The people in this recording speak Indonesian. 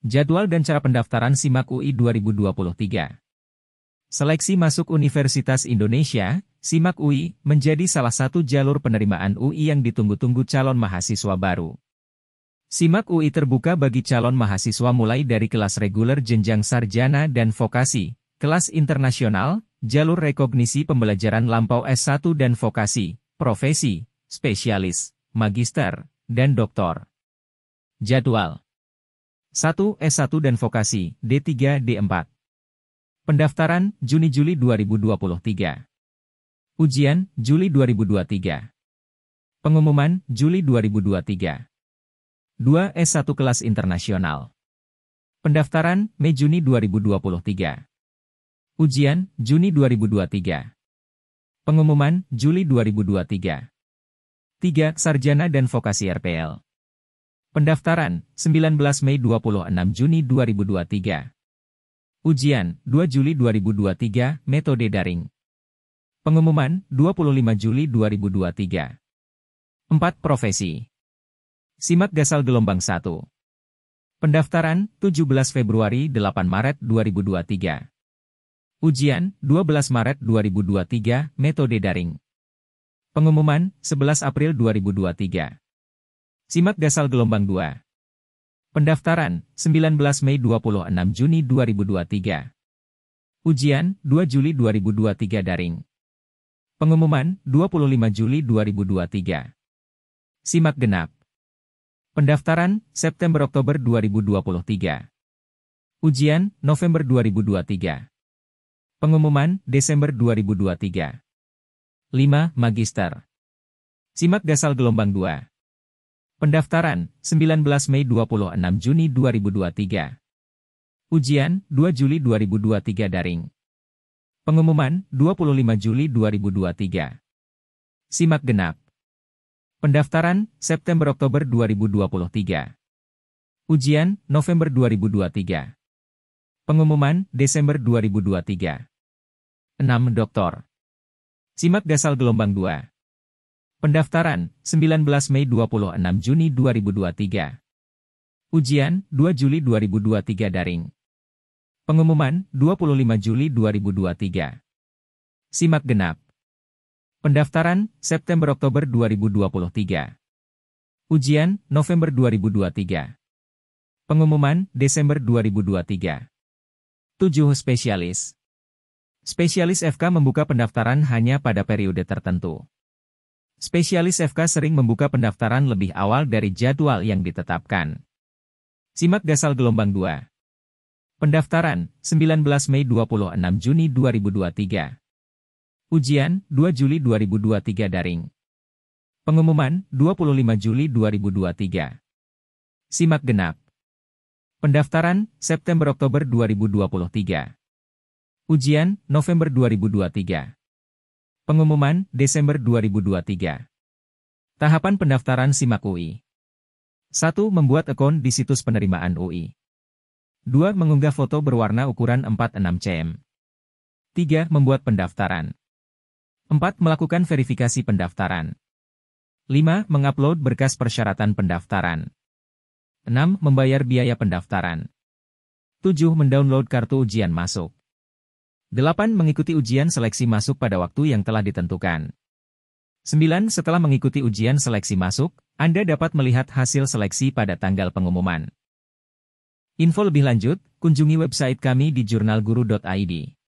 Jadwal dan cara pendaftaran SIMAK UI 2023 Seleksi masuk Universitas Indonesia, SIMAK UI, menjadi salah satu jalur penerimaan UI yang ditunggu-tunggu calon mahasiswa baru. SIMAK UI terbuka bagi calon mahasiswa mulai dari kelas reguler jenjang sarjana dan vokasi, kelas internasional, jalur rekognisi pembelajaran lampau S1 dan vokasi, profesi, spesialis, magister, dan doktor. Jadwal 1. S1 dan Vokasi, D3, D4. Pendaftaran, Juni-Juli 2023. Ujian, Juli 2023. Pengumuman, Juli 2023. 2. S1 Kelas Internasional. Pendaftaran, Mei-Juni 2023. Ujian, Juni 2023. Pengumuman, Juli 2023. 3. Sarjana dan Vokasi RPL. Pendaftaran, 19 Mei 26 Juni 2023. Ujian, 2 Juli 2023, metode daring. Pengumuman, 25 Juli 2023. Empat Profesi Simak Gasal Gelombang 1 Pendaftaran, 17 Februari 8 Maret 2023 Ujian, 12 Maret 2023, metode daring Pengumuman, 11 April 2023 Simak Gasal Gelombang 2. Pendaftaran, 19 Mei 26 Juni 2023. Ujian, 2 Juli 2023 daring. Pengumuman, 25 Juli 2023. Simak genap. Pendaftaran, September-Oktober 2023. Ujian, November 2023. Pengumuman, Desember 2023. 5. Magister. Simak Gasal Gelombang 2. Pendaftaran, 19 Mei 26 Juni 2023. Ujian, 2 Juli 2023 daring. Pengumuman, 25 Juli 2023. Simak genap. Pendaftaran, September-Oktober 2023. Ujian, November 2023. Pengumuman, Desember 2023. 6. Doktor. Simak dasar gelombang 2. Pendaftaran, 19 Mei 26 Juni 2023. Ujian, 2 Juli 2023 daring. Pengumuman, 25 Juli 2023. Simak genap. Pendaftaran, September-Oktober 2023. Ujian, November 2023. Pengumuman, Desember 2023. 7 spesialis. Spesialis FK membuka pendaftaran hanya pada periode tertentu. Spesialis FK sering membuka pendaftaran lebih awal dari jadwal yang ditetapkan. Simak Gasal Gelombang 2. Pendaftaran, 19 Mei 26 Juni 2023. Ujian, 2 Juli 2023 daring. Pengumuman, 25 Juli 2023. Simak genap. Pendaftaran, September-Oktober 2023. Ujian, November 2023. Pengumuman, Desember 2023. Tahapan pendaftaran SIMAK UI. 1. Membuat akun di situs penerimaan UI. 2. Mengunggah foto berwarna ukuran 46 cm. 3. Membuat pendaftaran. 4. Melakukan verifikasi pendaftaran. 5. Mengupload berkas persyaratan pendaftaran. 6. Membayar biaya pendaftaran. 7. Mendownload kartu ujian masuk. 8. Mengikuti ujian seleksi masuk pada waktu yang telah ditentukan. 9. Setelah mengikuti ujian seleksi masuk, Anda dapat melihat hasil seleksi pada tanggal pengumuman. Info lebih lanjut, kunjungi website kami di jurnalguru.id.